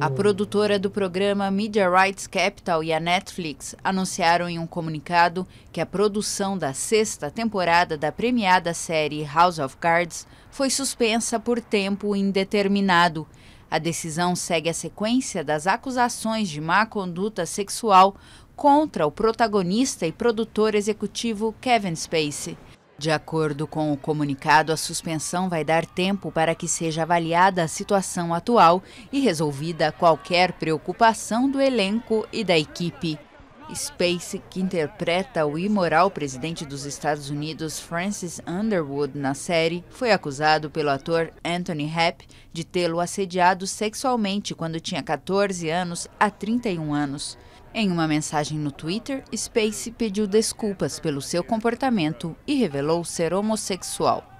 A produtora do programa Media Rights Capital e a Netflix anunciaram em um comunicado que a produção da sexta temporada da premiada série House of Cards foi suspensa por tempo indeterminado. A decisão segue a sequência das acusações de má conduta sexual contra o protagonista e produtor executivo Kevin Spacey. De acordo com o comunicado, a suspensão vai dar tempo para que seja avaliada a situação atual e resolvida qualquer preocupação do elenco e da equipe. Space, que interpreta o imoral presidente dos Estados Unidos Francis Underwood na série, foi acusado pelo ator Anthony Hep de tê-lo assediado sexualmente quando tinha 14 anos a 31 anos. Em uma mensagem no Twitter, Space pediu desculpas pelo seu comportamento e revelou ser homossexual.